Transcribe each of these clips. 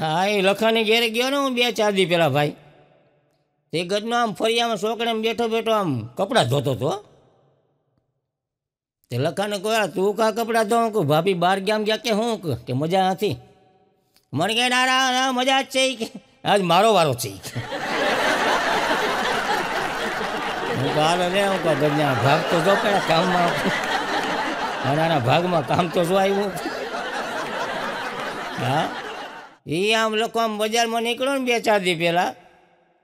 હા એ લખાની ઘેરે ગયો ને હું બે ચાર દી પેલા ભાઈ તે ગજનો આમ ફરિયામાં છોકરામાં બેઠો બેઠો આમ કપડાં ધોતો હતો તે લખાને કહ્યું તું કા કપડાં ધો કહું ભાભી બહાર ગામ ગયા કે હું કે મજા નથી મને કે ના મજા જ છે કે આજ મારો વારો છે હું રે હું કહું ગજના ભાગ તો જો પેલા કામમાં નાના ભાગમાં કામ તો શું આવ્યું હા એ આમ લોકો આમ બજારમાં નીકળો ને બે ચાર દી પહેલાં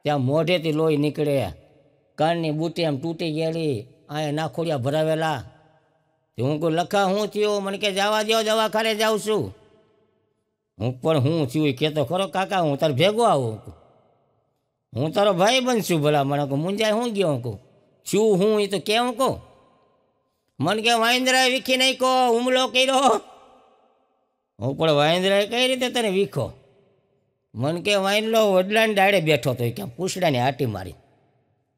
ત્યાં મોઢેથી લોહી નીકળે કાનની બુટી આમ તૂટી ગયેલી અહીંયા નાખોડિયા ભરાવેલા હું કહું લખા હું થયો મને કે જવા દો દવાખાને જાઉં છું હું પણ હું થયું એ કહેતો ખરો કાકા હું તારે ભેગો આવું હું તારો ભાઈ બનશું ભલા મને કહું મુંજાય હું ગયો કહું છું હું એ તો કેવું કહું મન કે વાંદરાએ વીખી કહો હુમલો કર્યો હું પણ વાંદરાએ કઈ રીતે તને વીખો મન કે વાંદલો વડલાને ડાળે બેઠો હતો ક્યાં પૂછડાની આટી મારી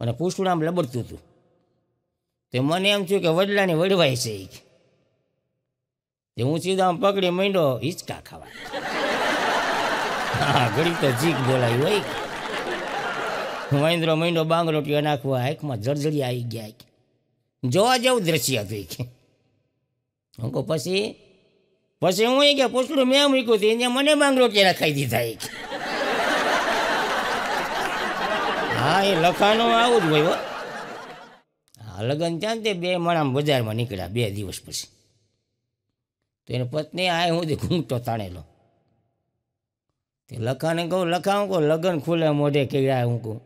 અને પૂછડું આમ લબડતું હતું તે મને એમ થયું કે વડલાને વડવાય છે એ તે હું સીધા પકડી માંડ્યો હિંચકા ખાવા હા ઘડી તો જીક બોલાવી હોય વાંદરો માંડ્યો બાંગરોટીઓ નાખવા આંખમાં જળજળી આવી ગયા જોવા જેવું દ્રશ્ય હતું કે હું કહું પછી પછી હું એ કે પૂછડું મેં મૂક્યું હતું એને મને બાંગલો કે રખાઈ દીધા એ હા એ લખાણું આવું જ હોય હા લગ્ન ત્યાં તે બે માણા બજારમાં નીકળ્યા બે દિવસ પછી તો એની પત્ની આ હું ઘૂંટો તાણેલો તે લખાને કહું લખા હું કહું લગ્ન ખુલે મોઢે કેળા હું કહું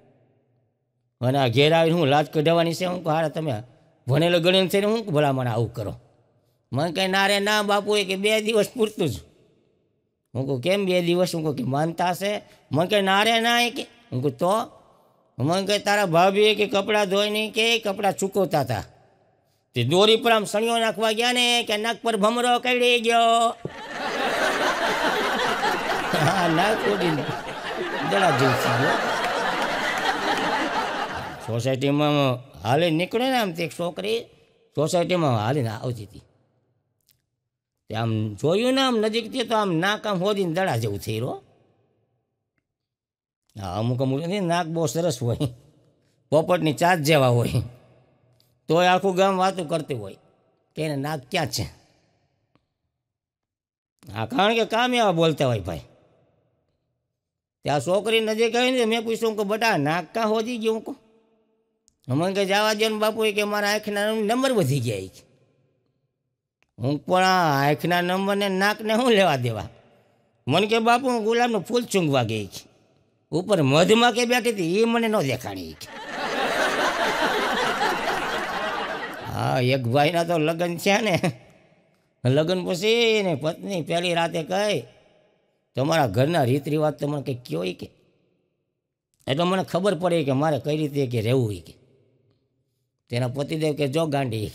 અને આ ઘેર આવીને હું લાજ કઢાવવાની છે હું કહું હારા તમે ભણેલો ગણેલો થઈને ને હું ભલામણ આવું કરો મને કહે ના રે ના બાપુ એ કે બે દિવસ પૂરતું જ હું કહું કેમ બે દિવસ હું કહું કે માનતા હશે મને કહે ના રે ના એ કે હું કહું તો મને કહે તારા ભાભીએ કે કપડાં ધોઈ નહીં કે કપડાં ચૂકવતા હતા તે દોરી પર આમ સણિયો નાખવા ગયા ને કે નાક પર ભમરો કડી ગયો હા નાક ઉડીને દડા જેવું થઈ સોસાયટીમાં હાલે નીકળે ને આમ તે છોકરી સોસાયટીમાં હાલીને આવતી હતી તે આમ જોયું ને આમ નજીકથી તો આમ નાક આમ હોદીને દડા જેવું થઈ રહ્યો હા અમુક અમુક નાક બહુ સરસ હોય પોપટની ચાચ જેવા હોય તોય આખું ગામ વાતું કરતી હોય કે એને નાક ક્યાં છે હા કારણ કે કામ એવા બોલતા હોય ભાઈ ત્યાં છોકરી નજીક આવી ને મેં પૂછ્યું કે બટા નાક કાં હોજી ગયું કહું મને કે જવા દો ને બાપુ કે મારા આંખના નંબર વધી ગયા છે હું પણ આંખના નંબરને નાકને હું લેવા દેવા મને કે બાપુ હું ગુલાબનું ફૂલ ચૂંગવા ગઈ કે ઉપર મધમાં કે બેઠી હતી એ મને ન દેખાણી હા એક ભાઈના તો લગ્ન છે ને લગ્ન પછી એને પત્ની પહેલી રાતે કહે તમારા ઘરના રીત રિવાજ તો મને કંઈક કયો કે એટલે મને ખબર પડે કે મારે કઈ રીતે કે રહેવું હોય કે તેના પતિદેવ કે જો ગાંડી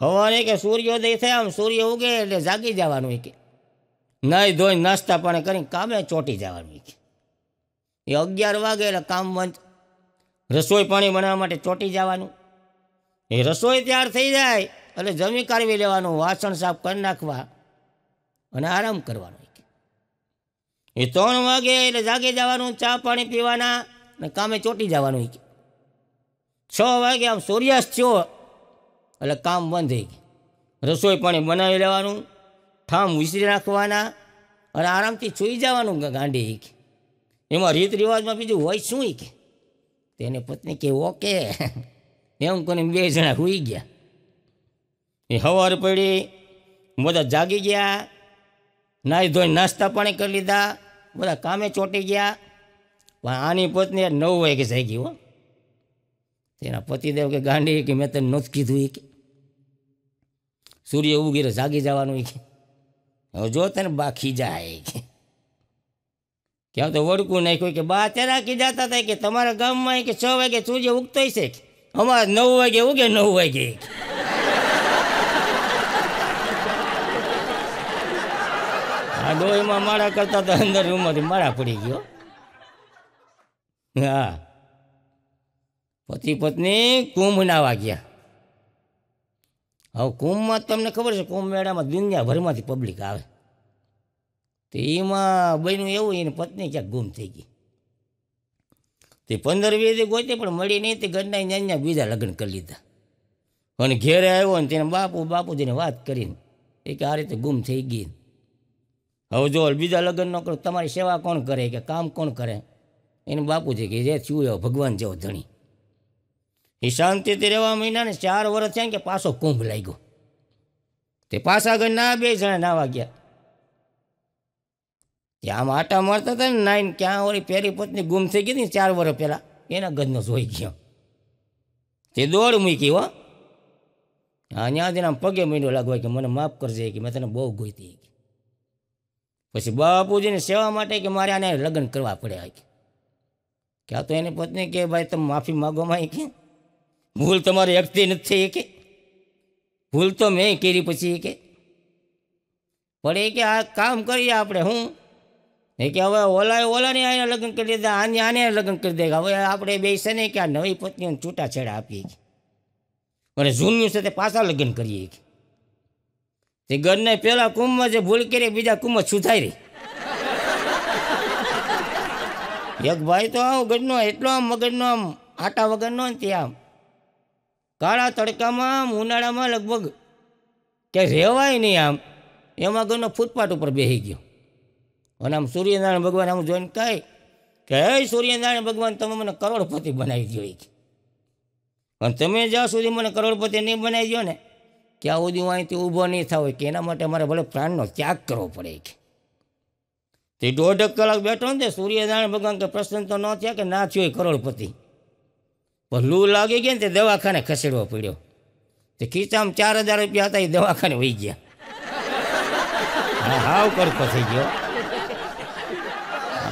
હવારે કે સૂર્યોદય થયા આમ સૂર્ય ઉગે એટલે જાગી જવાનું કે નહીં ધોઈ નાસ્તા પાણી કરી કામે ચોંટી જવાનું કે એ અગિયાર વાગે એટલે કામ બંધ રસોઈ પાણી બનાવવા માટે ચોંટી જવાનું એ રસોઈ તૈયાર થઈ જાય એટલે જમી કાઢવી લેવાનું વાસણ સાફ કરી નાખવા અને આરામ કરવાનો એ ત્રણ વાગે એટલે જાગી જવાનું ચા પાણી પીવાના અને કામે ચોંટી જવાનું કે છ વાગે આમ સૂર્યાસ્ત થયો એટલે કામ બંધ થઈ ગયું રસોઈ પાણી બનાવી લેવાનું ઠામ વિસરી નાખવાના અને આરામથી સૂઈ જવાનું ગાંડી કે એમાં રીત રિવાજમાં બીજું હોય શું કે તેની પત્ની કે ઓકે એમ કરીને બે જણા સૂઈ ગયા એ હવાર પડી બધા જાગી ગયા નાહી ધોઈ નાસ્તા પાણી કરી લીધા બધા કામે ચોંટી ગયા પણ આની પત્ની નવ વાગે જાગી હો તેના પતિદેવ કે ગાંડી કે મેં તને નહોતું કીધું એ કે સૂર્ય ઉગી જાગી જવાનું એ કે હવે જો તને બાખી જાય કે ક્યાં તો વડકું નાખ્યું કે બા અત્યારે આખી જતા હતા કે તમારા ગામમાં કે છ વાગે સૂર્ય ઉગતો છે અમારે નવ વાગે ઉગે નવ વાગે આ ડોહીમાં માળા કરતા તો અંદર રૂમમાંથી માળા પડી ગયો હા પતિ પત્ની કુંભ નાવા ગયા હવે કુંભમાં તમને ખબર છે કુંભ મેળામાં દુનિયાભરમાંથી પબ્લિક આવે તો એમાં બન્યું એવું એની પત્ની ક્યાંક ગુમ થઈ ગઈ તે પંદર વીસ ગોતે પણ મળી નહીં તે ઘરના અહીંયા બીજા લગ્ન કરી લીધા અને ઘેરે આવ્યો ને તેને બાપુ બાપુજીને વાત કરીને એ કે આ રીતે ગુમ થઈ ગઈ હવે જો બીજા લગ્ન ન કરો તમારી સેવા કોણ કરે કે કામ કોણ કરે એને બાપુજી કે જે થયું ભગવાન જેવો ધણી એ શાંતિથી રહેવા મહિના ને ચાર વર્ષ થયા કે પાછો કુંભ લાગ્યો તે પાછા આગળ ના બે જણા નાવા ગયા ત્યાં આમ આટા મારતા હતા ને નાઈને ક્યાં વળી પેરી પત્ની ગુમ થઈ ગઈ ને ચાર વર્ષ પહેલાં એના ગદનો જોઈ ગયો તે દોડ મૂકી હો ત્યાં આમ પગે મીંડો લાગવા કે મને માફ કરજે કે મેં તને બહુ ગોઈતી પછી બાપુજીની સેવા માટે કે મારે આને લગ્ન કરવા પડે કે આ તો એની પત્ની કે ભાઈ તમે માફી માગો માં કે ભૂલ તમારી એકતી નથી કે ભૂલ તો મેં કરી પછી કે પણ એ કે આ કામ કરીએ આપણે હું એ કે હવે ઓલાએ ઓલાને આને લગ્ન કરી દીધા આને આને લગ્ન કરી દે હવે આપણે બે છે ને કે આ નવી પત્નીઓને છૂટાછેડા આપીએ અને જૂની સાથે પાછા લગ્ન કરીએ છીએ તે ઘરને પહેલાં કુંભમાં જે ભૂલ કરી બીજા કુંભમાં સુધાઈ રહી એક ભાઈ તો આવું ઘરનો એટલો આમ મગજનો આમ આટા વગરનો ને તે આમ કાળા તડકામાં ઉનાળામાં લગભગ કે રહેવાય નહીં આમ એમાં ઘરનો ફૂટપાથ ઉપર બેસી ગયો અને આમ સૂર્યનારાયણ ભગવાન આમ જોઈને કહે કે હે સૂર્યનારાયણ ભગવાન તમે મને કરોડપતિ બનાવી દો એ અને તમે જ્યાં સુધી મને કરોડપતિ નહીં બનાવી દો ને ત્યાં સુધી હું અહીંથી ઊભો નહીં થાય કે એના માટે મારે ભલે પ્રાણનો ત્યાગ કરવો પડે કે તે દોઢ કલાક બેઠો ને તે સૂર્યનારાયણ ભગવાન કે પ્રસન્ન તો ન થયા કે ના થયો કરોડપતિ પણ લૂ લાગી ગઈ ને તે દવાખાને ખસેડવો પડ્યો તે ખીચામાં ચાર હજાર રૂપિયા હતા એ દવાખાને વહી ગયા હાવ કરકો થઈ ગયો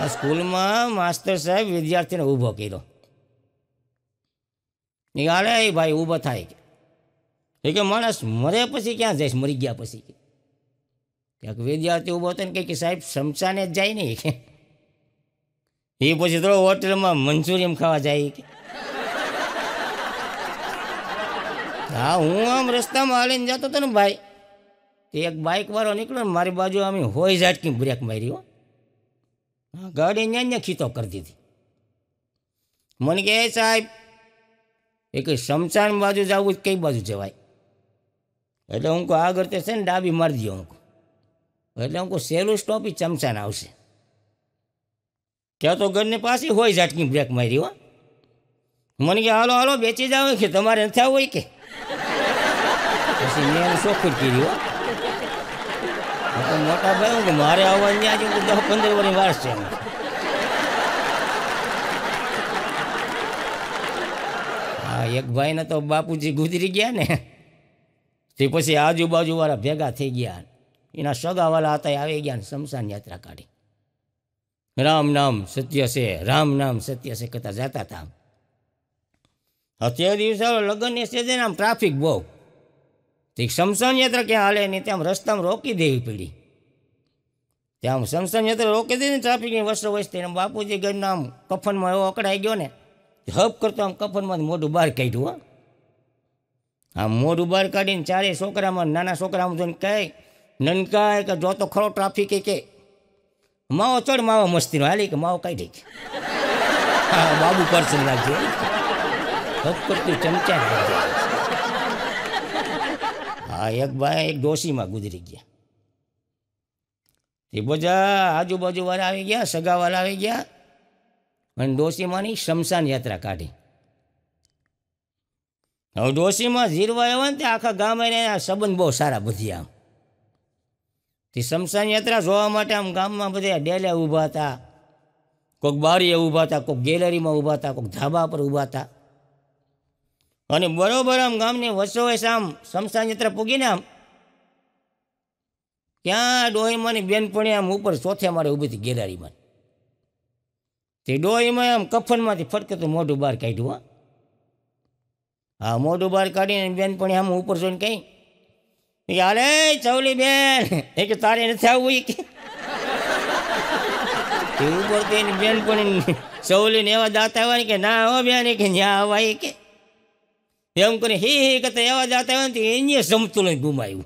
આ સ્કૂલમાં માસ્તર સાહેબ વિદ્યાર્થીને ઊભો કર્યો એ હાલે એ ભાઈ ઊભો થાય એ કે માણસ મરે પછી ક્યાં જઈશ મરી ગયા પછી ક્યાંક વિદ્યાર્થી ઊભો હતો ને કહે કે સાહેબ શમશાને જ જાય નહીં કે એ પછી થોડો હોટલમાં મંચુરિયમ ખાવા જાય કે હા હું આમ રસ્તામાં હાલીને જતો હતો ને ભાઈ તે એક વાળો નીકળ્યો ને મારી બાજુ આમ હોય ઝાટકી બ્રેક માર્યો ગાડી ત્યાં ત્યાં ખીતો કરી દીધી મને કહે સાહેબ એ કંઈ શમશાન બાજુ જવું કઈ બાજુ જવાય એટલે હું કહું આગળ તે છે ને ડાબી મારી દો હું એટલે હું કહું સહેલું સ્ટોપી ચમચાન આવશે ક્યાં તો ઘરને પાછી હોય ઝાટકી બ્રેક મારી હો મને કે હાલો હાલો બેચી જાવ કે તમારે નથી આવું હોય કે પછી મેં ચોખ્ખું કીધું મોટા ભાઈ કે મારે આવવાની ત્યાં છું દસ પંદર વર્ષની વાર છે હા એક ભાઈને તો બાપુજી ગુજરી ગયા ને તે પછી આજુબાજુવાળા ભેગા થઈ ગયા એના સગાવાળા હતા આવી ગયા ને શમશાન યાત્રા કાઢી રામ નામ સત્ય છે રામ નામ સત્ય છે કરતા જતા હતા અત્યારે દિવસે લગ્નની સ્ટેજે આમ ટ્રાફિક બહુ તે શમશાન યાત્રા ક્યાં હાલે નહીં ત્યાં રસ્તામાં રોકી દેવી પડી ત્યાં શમશાન યાત્રા રોકી દીધી ને ટ્રાફિક વર્ષો વસ્તી ને બાપુજી ગરના આમ કફનમાં એવો અકડાઈ ગયો ને હબ કરતો આમ કફનમાં મોઢું બહાર કાઢ્યું હા આમ મોઢું બહાર કાઢીને ચારે છોકરામાં નાના છોકરામાં જોઈને કહે નનકાય કે જો તો ખરો ટ્રાફિક કે માવો ચડ માવો મસ્તીનો હાલી કે માવો કાઢી કે બાબુ પર્સન રાખજો હપ કરતું ચમચા રાખજો હા એક ભાઈ એક ડોશીમાં ગુજરી ગયા તે બધા આજુબાજુવાળા આવી ગયા સગાવાળા આવી ગયા અને ડોશીમાંની શમશાન યાત્રા કાઢી હવે ડોશીમાં જીરવા આવ્યા ને તે આખા ગામે એના સંબંધ બહુ સારા બધી આમ તે શમશાન યાત્રા જોવા માટે આમ ગામમાં બધા ડેલે ઊભા હતા કોઈક બારીએ ઊભા હતા કોઈક ગેલેરીમાં ઊભા હતા કોઈક ધાબા પર ઊભા હતા અને બરોબર આમ ગામની વસોવેશ આમ શમશાન યત્ર પૂગીને આમ ત્યાં ડોહીમાંની બેનપણી આમ ઉપર ચોથે મારે ઊભી હતી ગેલારીમાં તે ડોહીમાં આમ કફનમાંથી ફટકતું મોઢું બહાર કાઢ્યું હા મોઢું બહાર કાઢીને બેનપણી આમ ઉપર જોઈને કહી અરે ચૌલી બેન એ કે તારે નથી આવવું કે ઉપર તો એની બેનપણી ચૌલીને એવા દાંત આવવાની કે ના હો બેન કે ન્યા અવાય કે એમ કરીને હે હી કરતા એવા જાતા આવ્યા ને એને જમતું નહીં ગુમાયું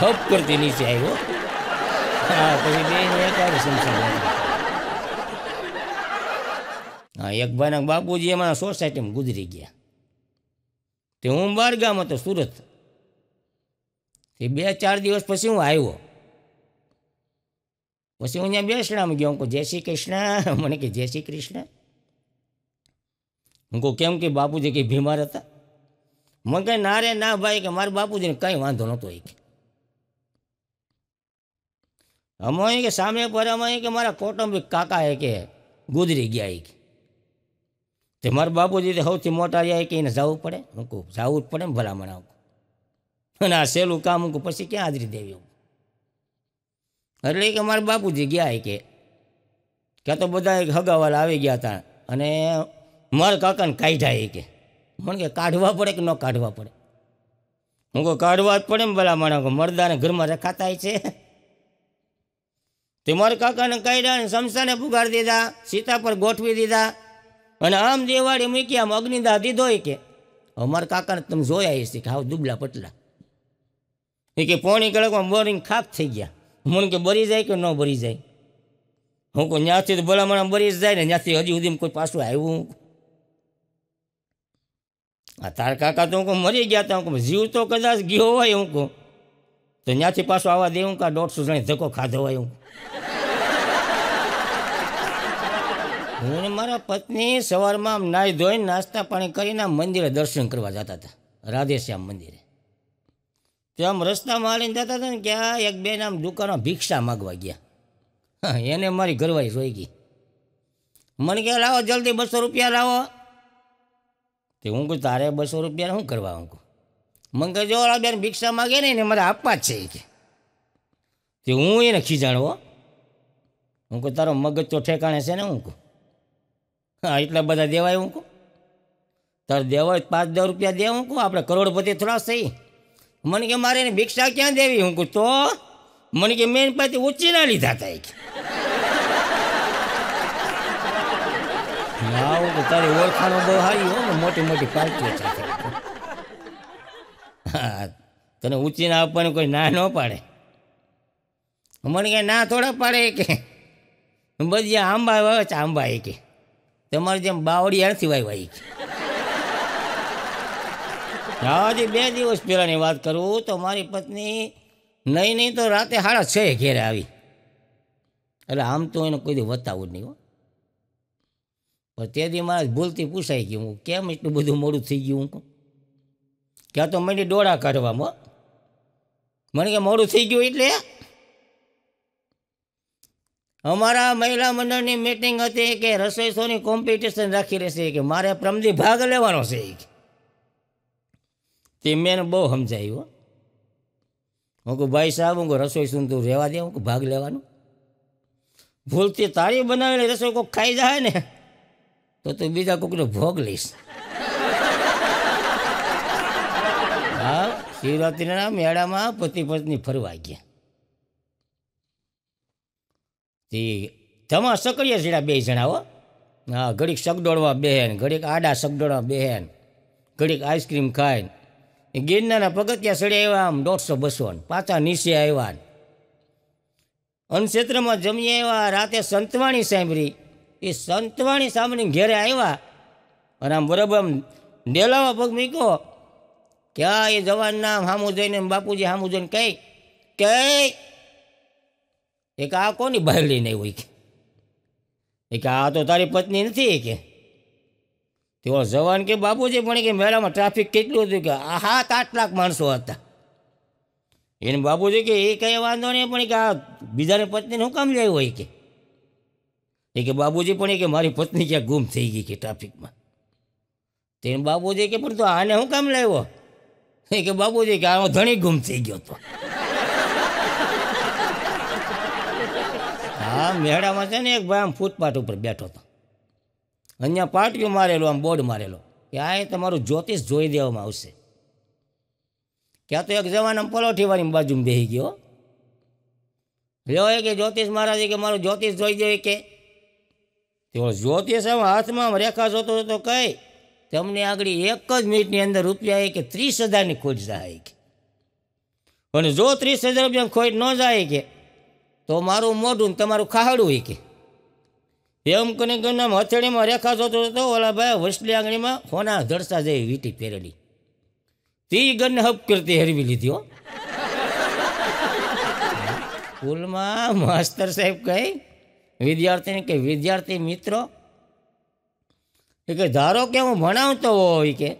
હપ કરતી નીચે આવ્યો હા પછી બે એકાદ હા એક ભાઈના બાપુજી એમાં સોસાયટીમાં ગુજરી ગયા તે હું બાર ગામ હતો સુરત તે બે ચાર દિવસ પછી હું આવ્યો પછી હું અહીંયા બેસણામાં ગયો હું જય શ્રી કૃષ્ણ મને કે જય શ્રી કૃષ્ણ હું કહું કેમ કે બાપુજી કંઈ બીમાર હતા મને કંઈ ના રે ના ભાઈ કે મારા બાપુજીને કંઈ વાંધો નહોતો એક કે અમે કે સામે પર પરામાં કે મારા કોટંબિક કાકા એ કે ગુજરી ગયા એક તે મારા બાપુજી સૌથી મોટા રહ્યા કે એને જવું પડે હું કહું જવું જ પડે ને ભલામણ અને આ સહેલું કામ હું પછી ક્યાં હાજરી દેવી હું એટલે કે મારા બાપુજી ગયા કે ક્યાં તો બધા એક હગાવાલા આવી ગયા હતા અને મારા કાકાને કાઢ્યા એ કે મને કે કાઢવા પડે કે ન કાઢવા પડે હું કહું કાઢવા જ પડે ને ભલા માણા મરદાને ઘરમાં રખાતા છે તે મારા કાકાને કાઢ્યા અને સમસાને પુગાડી દીધા સીતા પર ગોઠવી દીધા અને આમ દેવાડી મૂકી આમ અગ્નિદા દીધો એ કે અમારા કાકાને તમે જોયા છે કે હાવ દુબલા પટલા એ કે પોણી કલાકમાં બોરિંગ ખાપ થઈ ગયા મને કે બરી જાય કે ન બરી જાય હું કહું ત્યાંથી તો ભલામણ બરી જાય ને ત્યાંથી હજી સુધી કોઈ પાછું આવ્યું આ તાર કાકા તો હું કહું મરી ગયા હતા હું જીવ તો કદાચ ગયો હોય હું કહું તો ત્યાંથી પાછો આવા દેવું કા દોઢસો જણ ધક્કો ખાધો હોય હું હું મારા પત્ની સવારમાં આમ નાહી ધોઈને નાસ્તા પાણી કરીને મંદિરે દર્શન કરવા જતા હતા રાધેશ્યામ મંદિરે તો આમ રસ્તામાં હાલીને જતા હતા ને ક્યાં એક બેન આમ દુકાનો ભિક્ષા માગવા ગયા એને મારી ઘરવાળી રોઈ ગઈ મને કે લાવો જલ્દી બસો રૂપિયા લાવો તે હું કહું તારે બસો રૂપિયા શું કરવા હું કહું મને કહે જો બેન ભિક્ષા માગે ને એને મારે આપવા જ છે કે તે હું એને ખીજાણવો હું કહું તારો મગજ તો ઠેકાણે છે ને હું કહું હા એટલા બધા દેવાય હું કહું તારે દેવાય પાંચ દસ રૂપિયા દે હું કહું આપણે કરોડપતિ થોડા થઈ મને કે મારે એને ભિક્ષા ક્યાં દેવી હું કહું તો મને કે મેન પાસે ના લીધા હતા એ આવો તો તારી ઓળખાણો બહુ સારી હોય ને મોટી મોટી પાર્ટીઓ હા તને ઊંચી ના આપવાની કોઈ ના ન પાડે મને કે ના થોડા પાડે કે બધી આંબા વાવે છે આંબા એ કે તમારે જેમ બાવડી આરથી વાવ્યા એ કે હાજી બે દિવસ પહેલાંની વાત કરું તો મારી પત્ની નહીં નહીં તો રાતે સાડા છ ઘેરે આવી એટલે આમ તો એને કોઈ વતાવું જ નહીં હો પણ તે દી મારા ભૂલથી પૂછાઈ ગયું હું કેમ એટલું બધું મોડું થઈ ગયું હું ક્યાં તો મને ડોળા કાઢવામાં મને કે મોડું થઈ ગયું એટલે અમારા મહિલા મંડળની મીટિંગ હતી કે રસોઈ રસોઈસોની કોમ્પિટિશન રાખી રહેશે કે મારે પ્રમદી ભાગ લેવાનો છે તે મેં બહુ સમજાયું હું કહું ભાઈ સાહેબ હું રસોઈ શું તું રહેવા દે હું ભાગ લેવાનું ભૂલથી તારી બનાવેલી રસોઈ કોઈ ખાઈ જાય ને તો તું બીજા કોકનો ભોગ લઈશ હા શિવરાત્રિના મેળામાં પતિ પત્ની ફરવા ગયા તે ધમા સકડીએ સીડા બે જણાવો હા ઘડીક સગડોળવા બેહેન ઘડીક આડા સગડોળવા બેહેન ઘડીક આઈસ્ક્રીમ ખાય એ ગિરનારના પગથિયા સડે આવ્યા આમ દોઢસો બસો પાછા નીચે આવ્યા અન્નક્ષેત્રમાં જમી આવ્યા રાતે સંતવાણી સાંભળી એ સંતવાણી સામેની ઘેરે આવ્યા અને આમ બરાબર આમ ડેલામાં પગ મૂક્યો કે આ એ જવાન નામ સામું જઈને બાપુજી સામું જઈને કહી કે એ કે આ કોની બહાર લઈને આવ્યો કે એ કે આ તો તારી પત્ની નથી કે તેઓ જવાન કે બાપુજી પણ કે મેળામાં ટ્રાફિક કેટલું હતું કે હાથ આઠ લાખ માણસો હતા એને બાપુજી કે એ કંઈ વાંધો નહીં પણ કે આ બીજાની પત્નીને હું કામ જાય હોય કે એ કે બાબુજી પણ એ કે મારી પત્ની ક્યાં ગુમ થઈ ગઈ કે ટ્રાફિકમાં તે બાબુજી કે પણ તો આને હું કામ લાવ્યો એ કે બાબુજી કે આ ધણી ગુમ થઈ ગયો તો હા મેળામાં છે ને એક ભાઈ આમ ફૂટપાથ ઉપર બેઠો હતો અહીંયા પાટિયું મારેલો આમ બોર્ડ મારેલો કે આ તમારું જ્યોતિષ જોઈ દેવામાં આવશે ક્યાં તો એક જવાન આમ પલોઠીવાળીની બાજુમાં બેસી ગયો લ્યો કે જ્યોતિષ મહારાજે કે મારું જ્યોતિષ જોઈ દેવું કે તેઓ જ્યોતિષ આમ હાથમાં રેખા જોતો હતો કહે તેમની આગળ એક જ મિનિટની અંદર રૂપિયા કે ત્રીસ હજારની ખોટ જાય કે પણ જો ત્રીસ હજાર રૂપિયા ખોટ ન જાય કે તો મારું મોઢું તમારું ખાહડું કે એમ કને આમ હથેળીમાં રેખા જોતો હતો ઓલા ભાઈ વસલી આંગણીમાં હોના ધડસા જેવી વીટી પહેરેલી તી ગનને હપ કરતી હરવી લીધી હો સ્કૂલમાં માસ્તર સાહેબ કહે વિદ્યાર્થીને કે વિદ્યાર્થી મિત્રો એ કે ધારો કે હું ભણાવતો હોય કે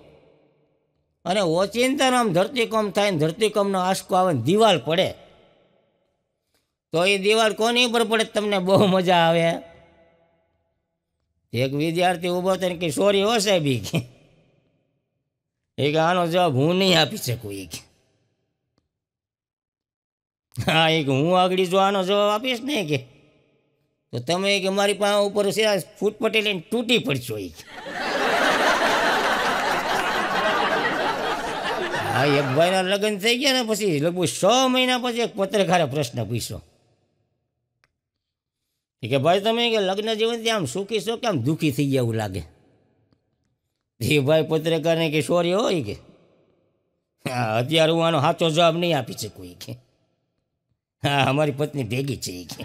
અને ઓચિંતન આમ ધરતીકંપ થાય ને ધરતીકંપનો આંસકો આવે ને દિવાલ પડે તો એ દિવાલ કોની ઉપર પડે તમને બહુ મજા આવે એક વિદ્યાર્થી ઊભો થઈને કે સોરી હો સાહેબ એ કે એ કે આનો જવાબ હું નહીં આપી શકું એ કે હા એ કે હું આગળ જો આનો જવાબ આપીશ નહીં કે તો તમે કે મારી પાસે ઉપર છે આ ફૂટ પટેલ તૂટી પડશો એ હા એક ભાઈના લગ્ન થઈ ગયા ને પછી લગભગ છ મહિના પછી એક પત્રકારે પ્રશ્ન પૂછ્યો કે ભાઈ તમે કે લગ્ન જીવનથી આમ સુખી છો કે આમ દુઃખી થઈ ગયા એવું લાગે એ ભાઈ પત્રકારને કે સોરી હોય કે હા અત્યારે હું આનો સાચો જવાબ નહીં આપી શકું એ કે હા અમારી પત્ની ભેગી છે એ કે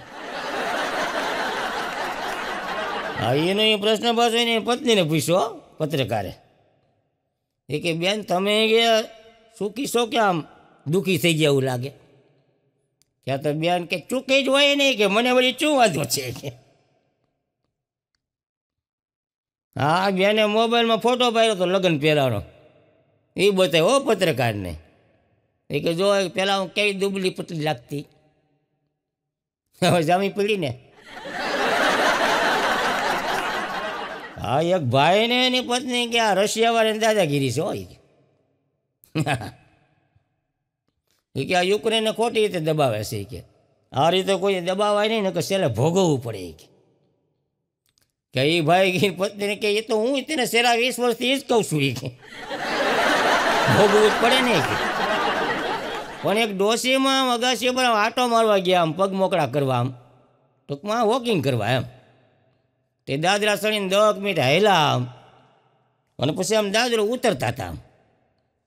હા એનો એ પ્રશ્ન પાછો એને પત્નીને પૂછ્યો પત્રકારે એ કે બેન તમે કે સુખી છો કે આમ દુઃખી થઈ ગયા એવું લાગે ત્યાં તો બેન કે ચૂકે જ હોય નહીં કે મને વળી શું વાંધો છે હા બેને મોબાઈલમાં ફોટો પાડ્યો તો લગ્ન પહેલાંનો એ બતાવ્યો પત્રકારને એ કે જો પહેલાં હું કેવી દુબલી પતલી લાગતી હવે જામી પડી ને હા એક ભાઈને એની પત્ની કે આ રશિયાવાળાની દાદાગીરી છે હોય એ કે આ યુક્રેનને ખોટી રીતે દબાવે છે કે આ રીતે કોઈ દબાવાય નહીં ને કે છેલ્લે ભોગવવું પડે કે કે એ ભાઈ કે પત્નીને કે એ તો હું તેને છેલ્લા વીસ વર્ષથી એ જ કહું છું એ કે ભોગવવું જ પડે ને પણ એક ડોસીમાં અગાસી પર આટો મારવા ગયા આમ પગ મોકળા કરવા આમ ટૂંકમાં વોકિંગ કરવા એમ તે દાદરા સળીને દસ મિનિટ હેલા અને પછી આમ દાદરો ઉતરતા હતા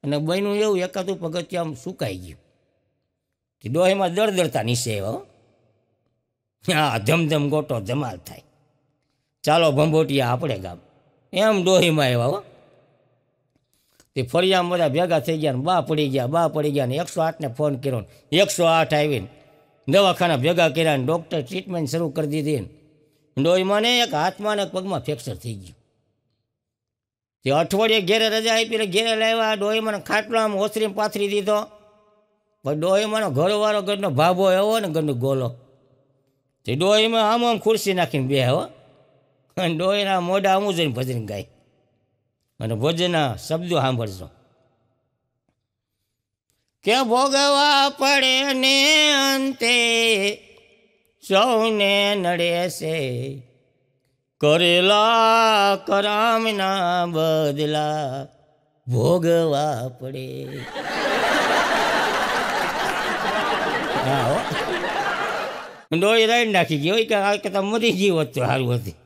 અને બહેનું એવું એકાદું પગથિયું આમ સુકાઈ ગયું તે ડોહેમાં દળદળતા નીચે હો હા ધમધમ ગોટો ધમાલ થાય ચાલો ભંભોટિયા આપણે ગામ એમ ડોહીમાં એવા હો તે ફરી બધા ભેગા થઈ ગયા બા પડી ગયા બા પડી ગયા ને એકસો આઠને ફોન કર્યો ને એકસો આઠ આવીને દવાખાના ભેગા કર્યા ને ડૉક્ટર ટ્રીટમેન્ટ શરૂ કરી દીધી ને ડોયમાં ને એક હાથમાં ને પગમાં ફ્રેક્ચર થઈ ગયું તે અઠવાડિયે ઘેરે રજા આપી એટલે ઘેરે લાવ્યા ડોયમાં આમ ઓસરીમાં પાથરી દીધો પણ ડોયમાં ઘરવાળો ઘરનો ભાભો એવો ને ઘરનો ગોલો તે ડોયમાં આમ આમ ખુરશી નાખીને બે હો અને ડોયના મોઢા આમું જઈને ભજન ગાય અને ભજનના શબ્દો સાંભળજો કે ભોગવા પડે ને અંતે સૌને નડે છે કરેલા કરામના બદલા ભોગવા પડે ડોળી રાઈ નાખી ગયો કે આ કરતા મરી જીવ હતું સારું હતી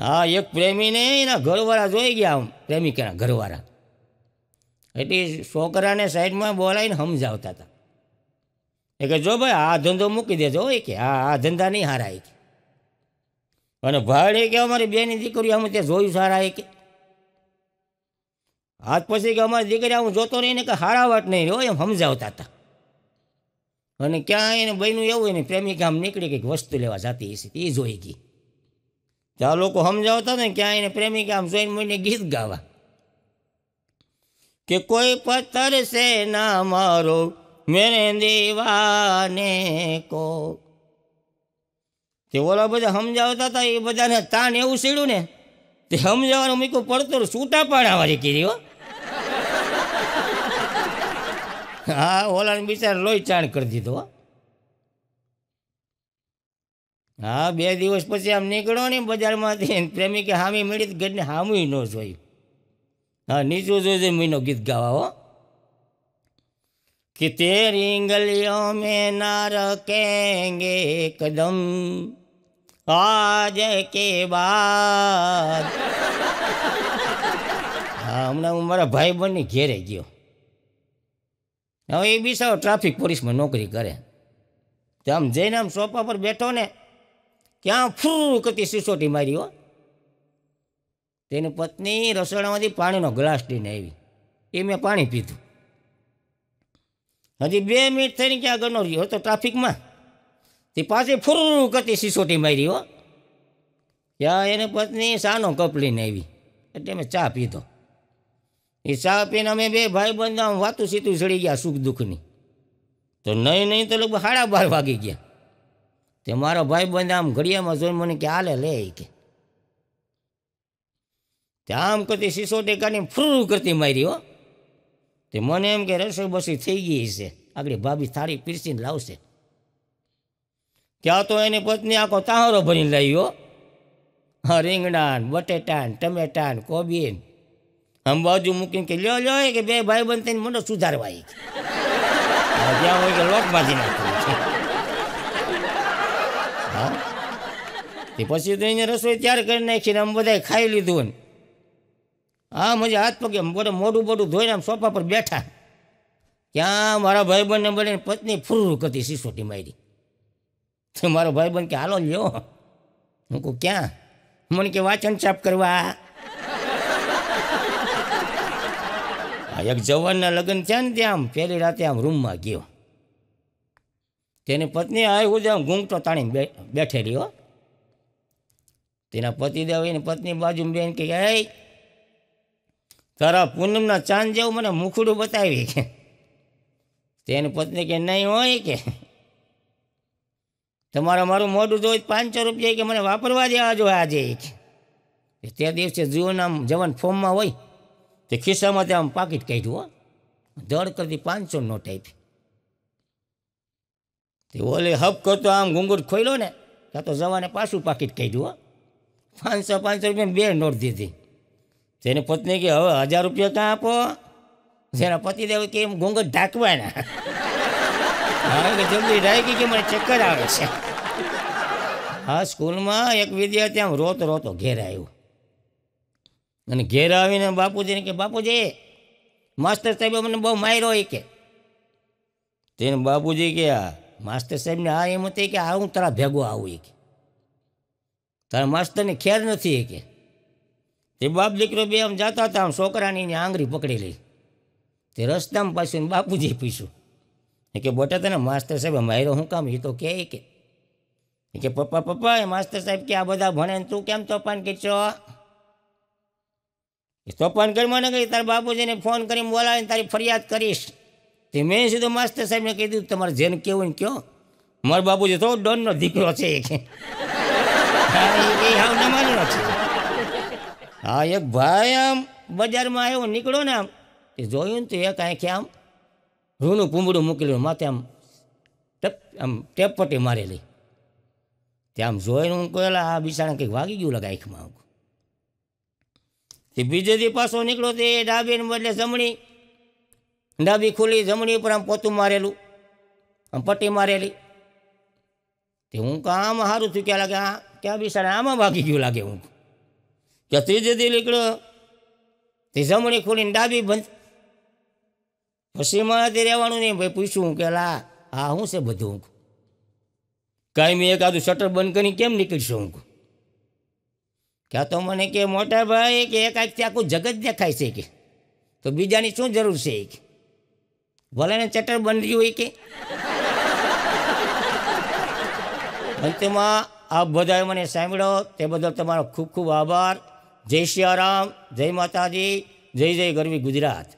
હા એક પ્રેમીને એના ઘરવાળા જોઈ ગયા આમ પ્રેમિકાના ઘરવાળા એટલે છોકરાને સાઈડમાં બોલાવીને સમજાવતા હતા એ કે જો ભાઈ આ ધંધો મૂકી દેજો એ કે આ આ ધંધા નહીં હારા કે અને ભાડે કે અમારી બેની દીકરી અમે ત્યાં જોયું સારા એ કે આજ પછી કે અમારી દીકરી હું જોતો નહીં ને કે હારાવટ નહીં રહ્યો એમ સમજાવતા હતા અને ક્યાં એને બહેનું એવું એને પ્રેમિકા આમ નીકળી કંઈક વસ્તુ લેવા જતી હશે એ જોઈ ગઈ ત્યાં લોકો સમજાવતા ને ક્યાં એને પ્રેમિકા આમ જોઈને મને ગીત ગાવા કે કોઈ પથ્થર છે ના મારો મેરે દીવાને કો તે ઓલા બધા સમજાવતા હતા એ બધાને તાણ એવું સીડ્યું ને તે સમજાવવાનું મીકું પડતર છૂટા પાડાવાળી કીધી હો હા ઓલાને બિચાર લોહી ચાણ કરી દીધો હા બે દિવસ પછી આમ નીકળો ને બજારમાંથી પ્રેમી કે હામી મળી ગઈને હામી ન જોઈ હા નીચું જોઈએ મહિનો ગીત ગાવા હો कि तेरी गलियों में ना रखेंगे कदम आज के बाद હા હમણાં હું મારા ભાઈ બંને ઘેરે ગયો હવે એ બી સાવ ટ્રાફિક પોલીસમાં નોકરી કરે તો આમ જઈને આમ સોફા પર બેઠો ને ક્યાં ફૂર કરતી સિસોટી મારી હો તેની પત્ની રસોડામાંથી પાણીનો ગ્લાસ લઈને આવી એ મેં પાણી પીધું હજી બે મિનિટ થઈને ક્યાં ગણો રહ્યો તો ટ્રાફિકમાં તે પાછી ફૂરું કરતી સિસોટી મારી હો ત્યાં એને પત્ની સાનો કપ લઈને આવી એટલે મેં ચા પીધો એ ચા પીને અમે બે ભાઈ બંધ આમ વાતું સીતું ચડી ગયા સુખ દુઃખની તો નહીં નહીં તો લગભગ સાડા બાર વાગી ગયા તે મારો ભાઈ બંધ આમ ઘડિયામાં જોઈને મને કે હાલે લે કે તે આમ કરતી સિસોટી કાઢીને ફૂરું કરતી મારી હો તે મને એમ કે રસોઈ બસી થઈ ગઈ છે આગળ ભાભી થાળી પીરસીને લાવશે ક્યાં તો એની પત્ની આખો તાહરો ભરીને લાવ્યો રીંગણાન બટેટાન ટમેટાન કોબીન આમ બાજુ મૂકીને કે લ્યો લ્યો કે બે ભાઈ બંધ થઈને મને સુધારવા ત્યાં હોય કે લોક બાજી નાખ્યું હા તે પછી તો એને રસોઈ તૈયાર કરી નાખીને આમ બધાએ ખાઈ લીધું ને હા મજા હાથ પગે બધે મોઢું બોઢું ધોઈને આમ સોફા પર બેઠા ત્યાં મારા ભાઈબંધને બને પત્ની ફૂરું કરતી સિસોટી મારી તો મારો ભાઈબંધ કે હાલો લ્યો હું કહું ક્યાં મને કે વાંચન ચાપ કરવા એક જવાનના લગ્ન થયા ને ત્યાં આમ પહેલી રાતે આમ રૂમમાં ગયો તેની પત્ની આવી હું જાઉં ઘૂંઘટો તાણી બેઠેલી હો તેના પતિદેવ એની પત્ની બાજુ બેન કે એ તારા પૂનમના ચાંદ જેવું મને મુખડું બતાવી કે તેની પત્ની કે નહીં હોય કે તમારે મારું મોઢું જોઈ પાંચસો રૂપિયા કે મને વાપરવા દેવા આજો આજે કે તે દિવસે જીવનના જવાન ફોર્મમાં હોય તે ખિસ્સામાં તે આમ પાકીટ કાઢ્યું દળ કરતી પાંચસો નોટ આપી તે ઓલે હપ કરતો આમ ઘૂંઘૂટ ખોલ્યો ને ત્યાં તો જવાને પાછું પાકીટ કાઢ્યું પાંચસો પાંચસો રૂપિયા બે નોટ દીધી તેની પત્ની કે હવે હજાર રૂપિયા ક્યાં આપો જેના પતિદેવ કે એમ ઘોંઘટ ઢાંકવાના હા કે જલ્દી ઢાંકી કે મને ચક્કર આવે છે હા સ્કૂલમાં એક વિદ્યાર્થી આમ રોતો રોતો ઘેર આવ્યો અને ઘેર આવીને બાપુજીને કે બાપુજી માસ્તર સાહેબે મને બહુ માર્યો એ કે તેને બાપુજી કે માસ્તર સાહેબને આ એમ હતી કે આ હું તારા ભેગો આવું એ કે તારા માસ્તરને ખેર નથી એ કે તે બાપ દીકરો બે આમ જતા હતા આમ છોકરાની આંગળી પકડી લઈ તે રસ્તામાં પાછું બાપુજી પૂછ્યું કે બોટા તને માસ્તર સાહેબ માયરો શું કામ એ તો કહે કે એ કે પપ્પા પપ્પા એ માસ્તર સાહેબ કે આ બધા ભણે તું કેમ તોફાન કરશો એ તોફાન કરી મને કહી તારા બાપુજીને ફોન કરીને બોલાવીને તારી ફરિયાદ કરીશ તે મેં સીધો માસ્તર સાહેબને કીધું તમારે જેન કેવું ને કહો મારા બાપુજી થોડો ડોનનો દીકરો છે કે હા એ હાવ નમાનો છે હા એક ભાઈ આમ બજારમાં આવ્યો નીકળો ને આમ એ જોયું ને તો એક આંખે આમ રૂનું પૂંબડું મૂકેલું માથે આમ ટપ આમ ટેપપટી મારેલી ત્યાં આમ જોઈને હું કહેલા આ બિચારા કંઈક વાગી ગયું લાગે આંખમાં તે બીજે દી પાછો નીકળો તે ડાબીને બદલે જમણી ડાબી ખુલી જમણી ઉપર આમ પોતું મારેલું આમ પટ્ટી મારેલી તે હું કામ સારું થયું ક્યાં લાગે આ ક્યાં બિચારા આમાં વાગી ગયું લાગે હું કે જતી જતી નીકળ્યો તે જમણી ખોલીને ડાબી બંધ પછી મારાથી રહેવાનું નહીં ભાઈ પૂછ્યું કે લા હા શું છે બધું ઊંઘ કાંઈ એક આધું શટર બંધ કરીને કેમ નીકળશું ઊંઘ ક્યાં તો મને કે મોટા ભાઈ કે એક આંખથી આખું જગત દેખાય છે કે તો બીજાની શું જરૂર છે કે ભલે ને ચટર બંધ રહ્યું હોય કે અંતમાં આ બધાએ મને સાંભળો તે બદલ તમારો ખૂબ ખૂબ આભાર જય સિયારામ જય માતાજી જય જય ગરવી ગુજરાત